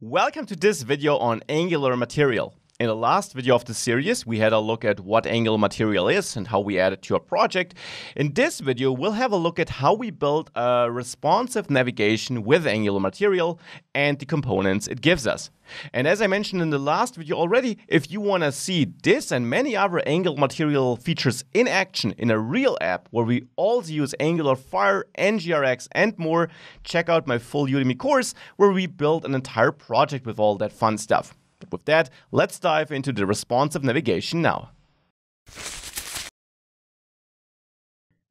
Welcome to this video on Angular material. In the last video of the series, we had a look at what angular material is and how we add it to a project. In this video, we'll have a look at how we build a responsive navigation with angular material and the components it gives us. And as I mentioned in the last video already, if you want to see this and many other angular material features in action in a real app where we also use Angular Fire, NGRX and more, check out my full Udemy course where we build an entire project with all that fun stuff with that, let's dive into the responsive navigation now.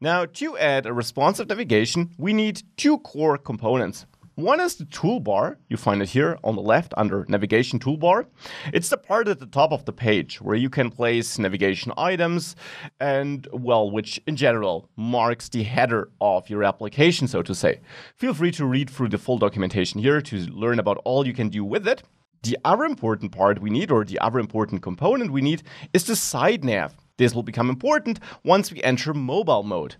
Now, to add a responsive navigation, we need two core components. One is the toolbar. You find it here on the left under Navigation Toolbar. It's the part at the top of the page where you can place navigation items and, well, which in general marks the header of your application, so to say. Feel free to read through the full documentation here to learn about all you can do with it. The other important part we need, or the other important component we need, is the side nav. This will become important once we enter mobile mode.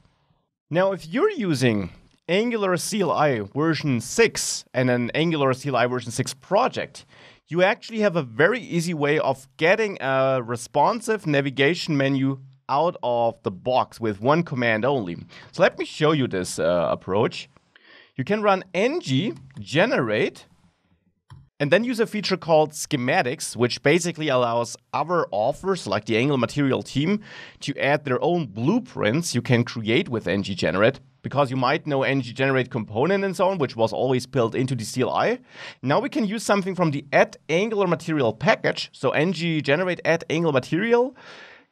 Now, if you're using Angular CLI version 6 and an Angular CLI version 6 project, you actually have a very easy way of getting a responsive navigation menu out of the box with one command only. So let me show you this uh, approach. You can run ng generate and then use a feature called schematics, which basically allows other authors, like the Angular Material team, to add their own blueprints you can create with ng-generate because you might know ng-generate component and so on, which was always built into the CLI. Now we can use something from the add angular material package, so ng-generate add angular material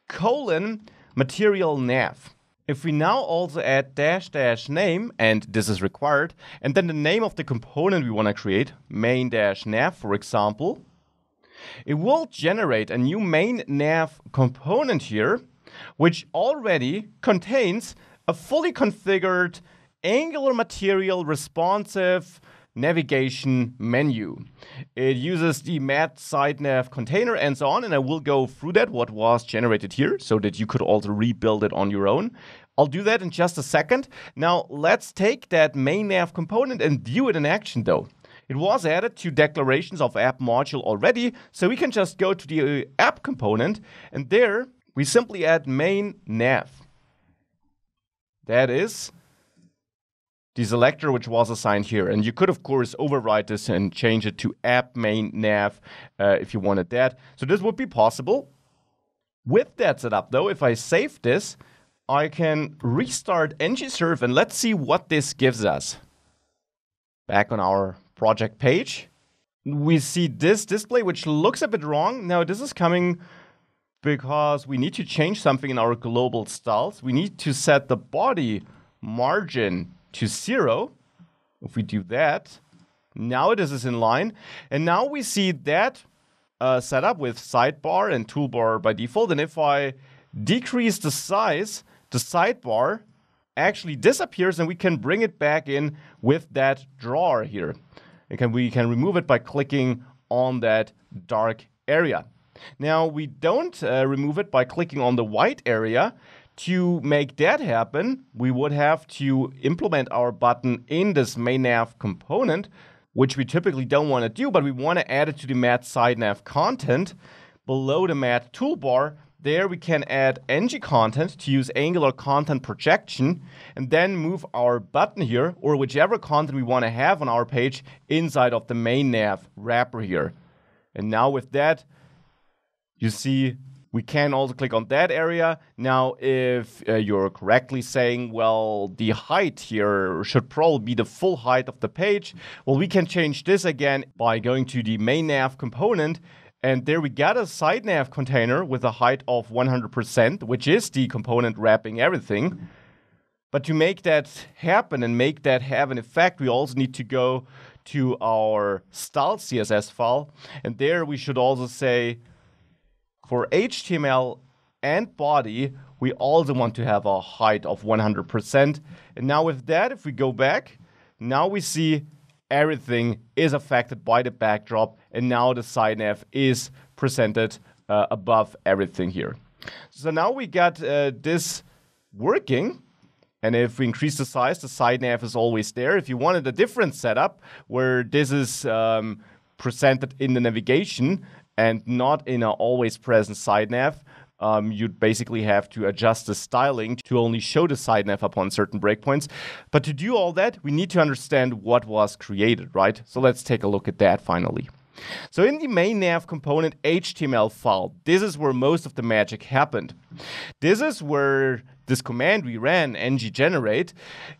colon material nav. If we now also add dash dash name, and this is required, and then the name of the component we want to create, main dash nav, for example, it will generate a new main nav component here, which already contains a fully configured Angular material responsive navigation menu. It uses the mat side nav container and so on, and I will go through that, what was generated here, so that you could also rebuild it on your own. I'll do that in just a second. Now, let's take that main nav component and view it in action, though. It was added to declarations of app module already, so we can just go to the uh, app component, and there we simply add main nav. That is the selector which was assigned here. And you could, of course, overwrite this and change it to app main nav uh, if you wanted that. So this would be possible. With that setup, though, if I save this, I can restart ng-serve and let's see what this gives us. Back on our project page, we see this display, which looks a bit wrong. Now, this is coming because we need to change something in our global styles. We need to set the body margin to zero. If we do that, now it is in line. And now we see that uh, setup with sidebar and toolbar by default. And if I decrease the size, the sidebar actually disappears and we can bring it back in with that drawer here. And can, we can remove it by clicking on that dark area. Now we don't uh, remove it by clicking on the white area to make that happen, we would have to implement our button in this main nav component, which we typically don't want to do, but we want to add it to the mat side nav content below the mat toolbar. There we can add ng content to use angular content projection and then move our button here or whichever content we want to have on our page inside of the main nav wrapper here. And now with that, you see we can also click on that area. Now, if uh, you're correctly saying, well, the height here should probably be the full height of the page, well, we can change this again by going to the main nav component. And there we got a side nav container with a height of 100%, which is the component wrapping everything. But to make that happen and make that have an effect, we also need to go to our style CSS file. And there we should also say for HTML and body, we also want to have a height of 100%. And now with that, if we go back, now we see everything is affected by the backdrop. And now the nav is presented uh, above everything here. So now we got uh, this working. And if we increase the size, the nav is always there. If you wanted a different setup where this is um, presented in the navigation, and not in an always present side nav, um, you'd basically have to adjust the styling to only show the side nav upon certain breakpoints. But to do all that, we need to understand what was created, right? So let's take a look at that finally. So in the main nav component HTML file, this is where most of the magic happened. This is where this command we ran, ng generate,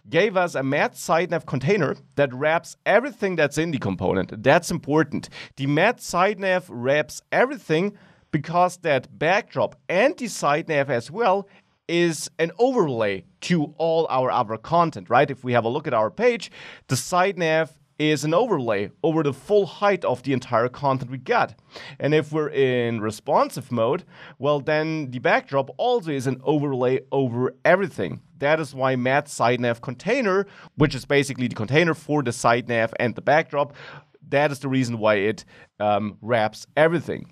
gave us a mat sitenav container that wraps everything that's in the component. That's important. The mat sitenav wraps everything because that backdrop and the sitenav as well is an overlay to all our other content, right? If we have a look at our page, the side nav is an overlay over the full height of the entire content we get. And if we're in responsive mode, well then the backdrop also is an overlay over everything. That is why Matt's SiteNav container, which is basically the container for the SiteNav and the backdrop, that is the reason why it um, wraps everything.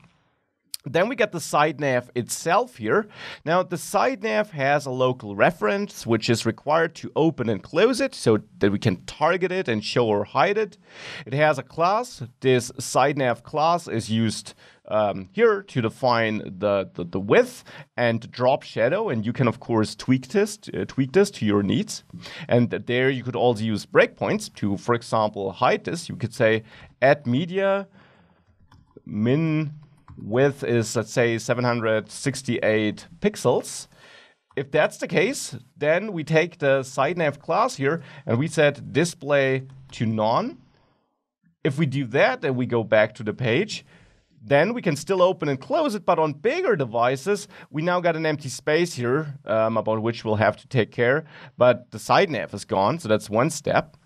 Then we get the side nav itself here. Now the side nav has a local reference which is required to open and close it so that we can target it and show or hide it. It has a class. This side nav class is used um, here to define the, the, the, width and drop shadow. And you can, of course, tweak this, uh, tweak this to your needs. And there you could also use breakpoints to, for example, hide this. You could say add media min width is, let's say, 768 pixels. If that's the case, then we take the siteNav class here and we set display to none. If we do that and we go back to the page, then we can still open and close it. But on bigger devices, we now got an empty space here um, about which we'll have to take care. But the side nav is gone, so that's one step.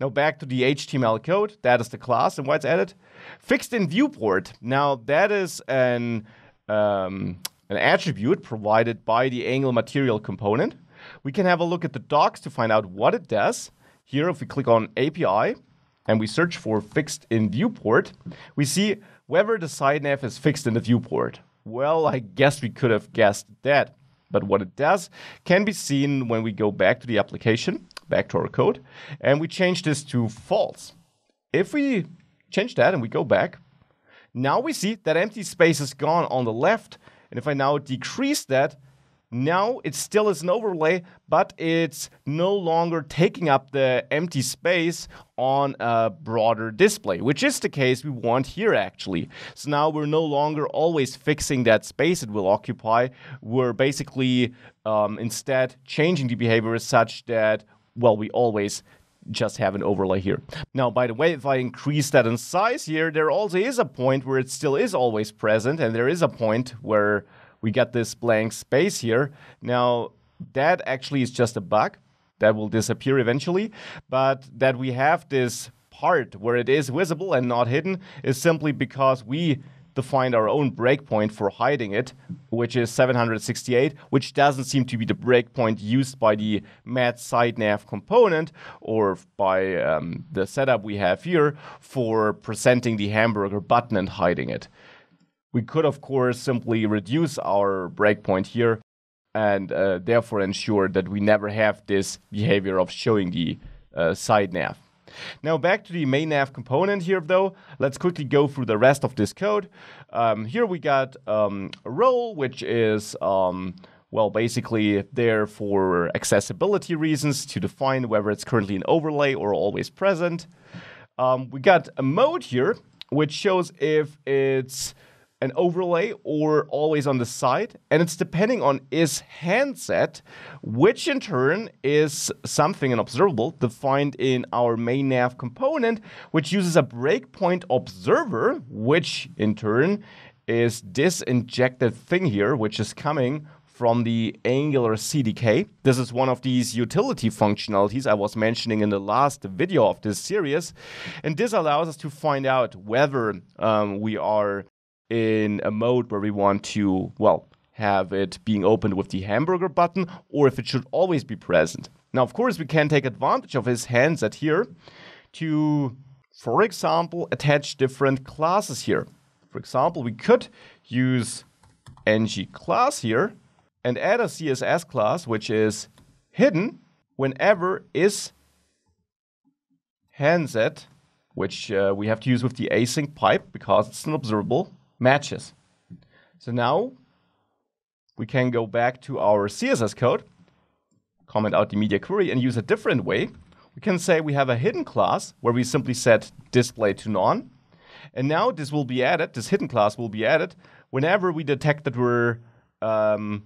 Now back to the HTML code. That is the class and why it's added. Fixed in viewport. Now that is an um, an attribute provided by the angle material component. We can have a look at the docs to find out what it does. Here, if we click on API and we search for fixed in viewport, we see whether the side nav is fixed in the viewport. Well, I guess we could have guessed that. But what it does can be seen when we go back to the application, back to our code, and we change this to false. If we change that and we go back. Now we see that empty space is gone on the left. And if I now decrease that, now it still is an overlay, but it's no longer taking up the empty space on a broader display, which is the case we want here actually. So now we're no longer always fixing that space it will occupy. We're basically um, instead changing the behavior as such that, well, we always just have an overlay here. Now, by the way, if I increase that in size here, there also is a point where it still is always present, and there is a point where we get this blank space here. Now, that actually is just a bug that will disappear eventually, but that we have this part where it is visible and not hidden is simply because we defined our own breakpoint for hiding it, which is 768, which doesn't seem to be the breakpoint used by the mat side nav component or by um, the setup we have here for presenting the hamburger button and hiding it. We could, of course, simply reduce our breakpoint here and uh, therefore ensure that we never have this behavior of showing the uh, side nav. Now back to the main nav component here though. Let's quickly go through the rest of this code. Um, here we got um, a role, which is um, well, basically there for accessibility reasons to define whether it's currently an overlay or always present. Um, we got a mode here, which shows if it's an overlay or always on the side. And it's depending on is handset, which in turn is something an observable defined in our main nav component, which uses a breakpoint observer, which in turn is this injected thing here, which is coming from the Angular CDK. This is one of these utility functionalities I was mentioning in the last video of this series. And this allows us to find out whether um, we are in a mode where we want to, well, have it being opened with the hamburger button or if it should always be present. Now, of course, we can take advantage of his handset here to, for example, attach different classes here. For example, we could use ng class here and add a CSS class which is hidden whenever is handset, which uh, we have to use with the async pipe because it's an observable matches. So now we can go back to our CSS code, comment out the media query, and use a different way. We can say we have a hidden class where we simply set display to none. And now this will be added, this hidden class will be added whenever we detect that we're um,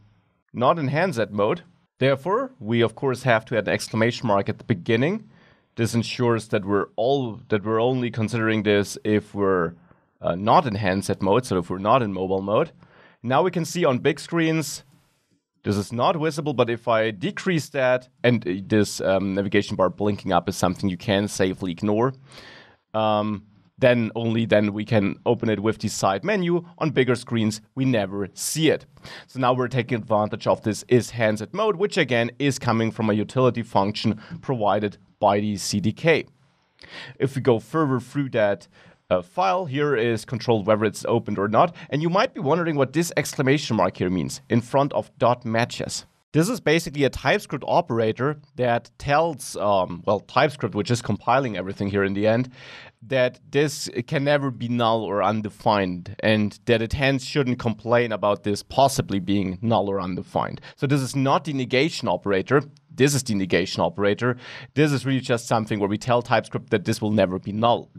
not in handset mode. Therefore, we of course have to add an exclamation mark at the beginning. This ensures that we're all that we're only considering this if we're uh, not in handset mode, so if we're not in mobile mode. Now we can see on big screens, this is not visible, but if I decrease that, and this um, navigation bar blinking up is something you can safely ignore, um, then only then we can open it with the side menu. On bigger screens, we never see it. So now we're taking advantage of this is handset mode, which again is coming from a utility function provided by the CDK. If we go further through that, uh, file here is controlled whether it's opened or not. And you might be wondering what this exclamation mark here means in front of dot matches. This is basically a TypeScript operator that tells, um, well, TypeScript, which is compiling everything here in the end, that this can never be null or undefined, and that it hence shouldn't complain about this possibly being null or undefined. So this is not the negation operator. This is the negation operator. This is really just something where we tell TypeScript that this will never be null.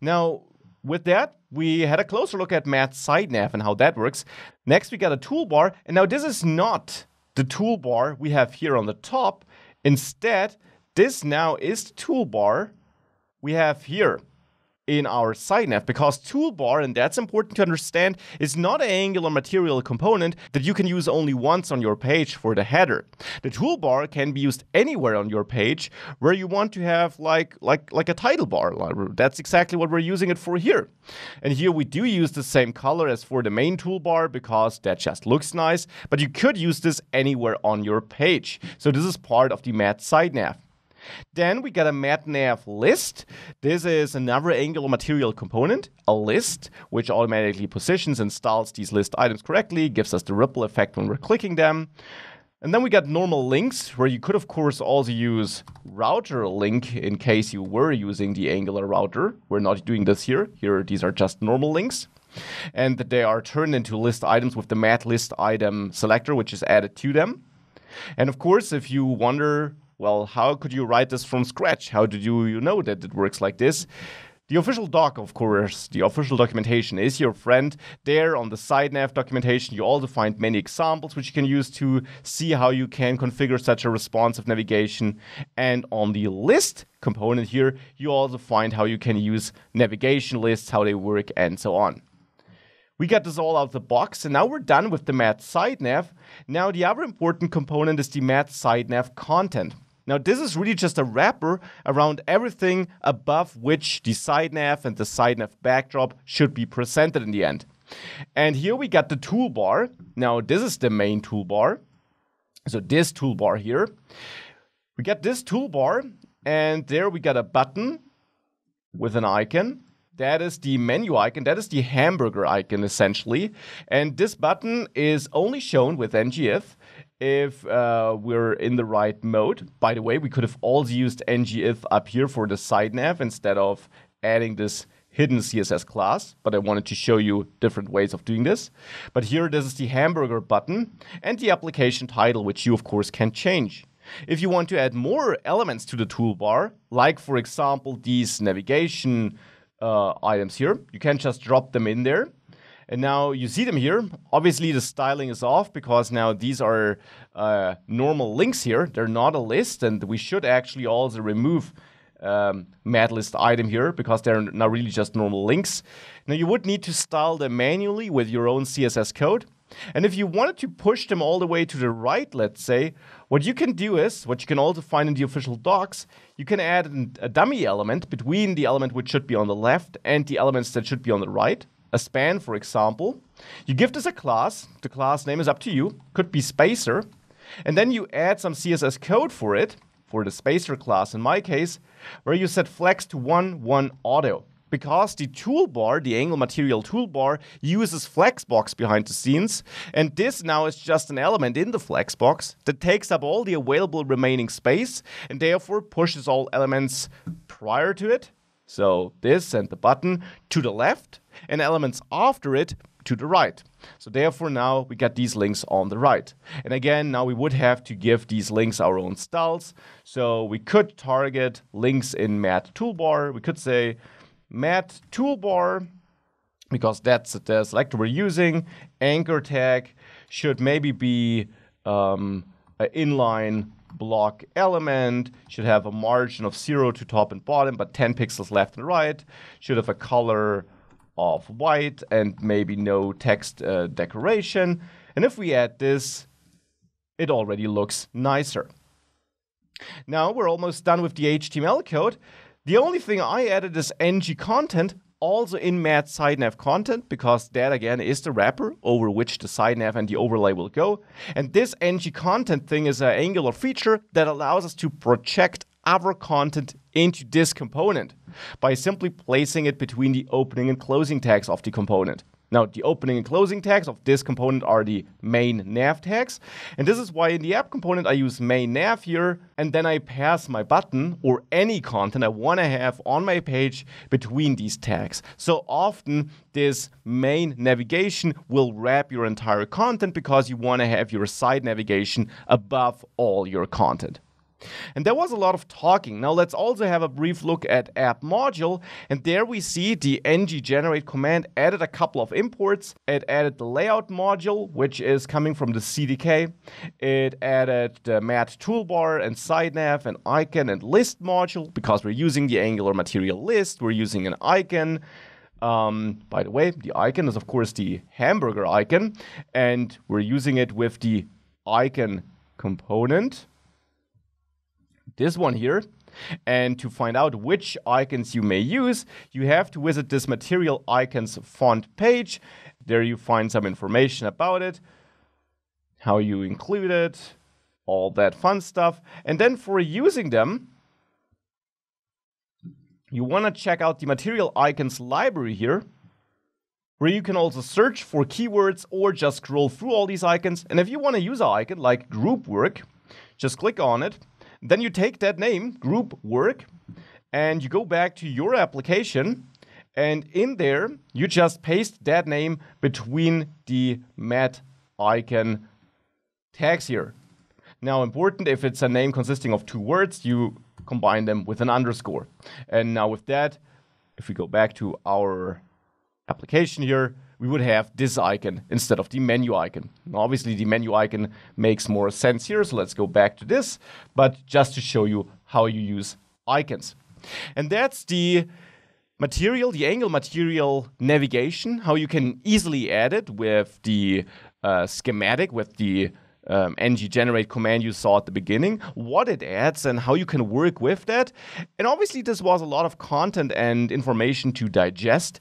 Now, with that, we had a closer look at side nav and how that works. Next, we got a toolbar, and now this is not the toolbar we have here on the top. Instead, this now is the toolbar we have here in our side because toolbar, and that's important to understand, is not an angular material component that you can use only once on your page for the header. The toolbar can be used anywhere on your page where you want to have like like like a title bar. That's exactly what we're using it for here. And here we do use the same color as for the main toolbar because that just looks nice, but you could use this anywhere on your page. So this is part of the mat side nav. Then we get a MatNav list. This is another angular material component, a list, which automatically positions and styles these list items correctly, gives us the ripple effect when we're clicking them. And then we got normal links, where you could, of course, also use router link in case you were using the Angular router. We're not doing this here. Here, these are just normal links. And they are turned into list items with the mat list item selector, which is added to them. And of course, if you wonder well, how could you write this from scratch? How did you, you know that it works like this? The official doc, of course, the official documentation is your friend. There on the nav documentation, you also find many examples which you can use to see how you can configure such a responsive navigation. And on the list component here, you also find how you can use navigation lists, how they work, and so on. We got this all out of the box, and now we're done with the Mat Nav. Now, the other important component is the Mat Nav content. Now, this is really just a wrapper around everything above which the side nav and the side nav backdrop should be presented in the end. And here we got the toolbar. Now, this is the main toolbar. So, this toolbar here. We got this toolbar, and there we got a button with an icon. That is the menu icon. That is the hamburger icon, essentially. And this button is only shown with NGF if uh, we're in the right mode. By the way, we could have also used ngif up here for the side nav instead of adding this hidden CSS class, but I wanted to show you different ways of doing this. But here, this is the hamburger button and the application title, which you, of course, can change. If you want to add more elements to the toolbar, like, for example, these navigation uh, items here, you can just drop them in there and now you see them here. Obviously, the styling is off because now these are uh, normal links here. They're not a list, and we should actually also remove um, mad list item here because they're now really just normal links. Now you would need to style them manually with your own CSS code. And if you wanted to push them all the way to the right, let's say, what you can do is, what you can also find in the official docs, you can add an, a dummy element between the element which should be on the left and the elements that should be on the right a span, for example. You give this a class. The class name is up to you. Could be spacer. And then you add some CSS code for it, for the spacer class in my case, where you set flex to 1, 1 auto. Because the toolbar, the angle material toolbar, uses flexbox behind the scenes, and this now is just an element in the flexbox that takes up all the available remaining space and therefore pushes all elements prior to it, so this and the button, to the left and elements after it to the right. So therefore now we got these links on the right. And again, now we would have to give these links our own styles. So we could target links in mat toolbar. We could say mat toolbar, because that's the selector we're using. Anchor tag should maybe be um, an inline block element, should have a margin of zero to top and bottom, but 10 pixels left and right, should have a color of white and maybe no text uh, decoration. And if we add this, it already looks nicer. Now we're almost done with the HTML code. The only thing I added is ng content, also in mat sitenav content, because that again is the wrapper over which the sitenav and the overlay will go. And this ng content thing is an Angular feature that allows us to project our content into this component by simply placing it between the opening and closing tags of the component. Now, the opening and closing tags of this component are the main nav tags. And this is why in the app component, I use main nav here, and then I pass my button or any content I want to have on my page between these tags. So often, this main navigation will wrap your entire content because you want to have your side navigation above all your content. And there was a lot of talking. Now let's also have a brief look at app module. And there we see the ng generate command added a couple of imports. It added the layout module, which is coming from the CDK. It added the mat toolbar and side nav and icon and list module because we're using the angular material list. We're using an icon. Um, by the way, the icon is of course the hamburger icon, and we're using it with the icon component this one here. And to find out which icons you may use, you have to visit this material icons font page. There you find some information about it, how you include it, all that fun stuff. And then for using them, you want to check out the material icons library here where you can also search for keywords or just scroll through all these icons. And if you want to use an icon like group work, just click on it then you take that name, group work, and you go back to your application. And in there, you just paste that name between the mat icon tags here. Now, important if it's a name consisting of two words, you combine them with an underscore. And now, with that, if we go back to our application here, we would have this icon instead of the menu icon. Now, obviously, the menu icon makes more sense here, so let's go back to this, but just to show you how you use icons. And that's the material, the angle material navigation, how you can easily add it with the uh, schematic, with the um, ng generate command you saw at the beginning, what it adds, and how you can work with that. And obviously, this was a lot of content and information to digest.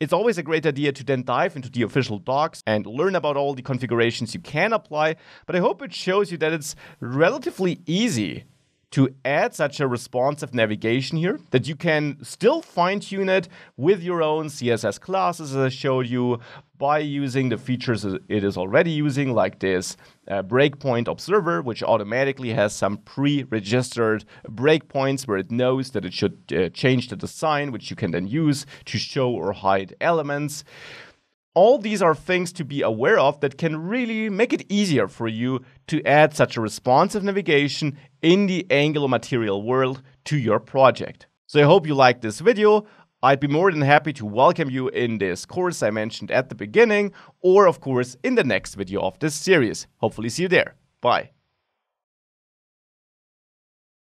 It's always a great idea to then dive into the official docs and learn about all the configurations you can apply, but I hope it shows you that it's relatively easy to add such a responsive navigation here that you can still fine tune it with your own CSS classes, as I showed you, by using the features it is already using, like this uh, breakpoint observer, which automatically has some pre registered breakpoints where it knows that it should uh, change the design, which you can then use to show or hide elements. All these are things to be aware of that can really make it easier for you to add such a responsive navigation in the Angular material world to your project. So I hope you liked this video. I'd be more than happy to welcome you in this course I mentioned at the beginning, or of course in the next video of this series. Hopefully see you there. Bye.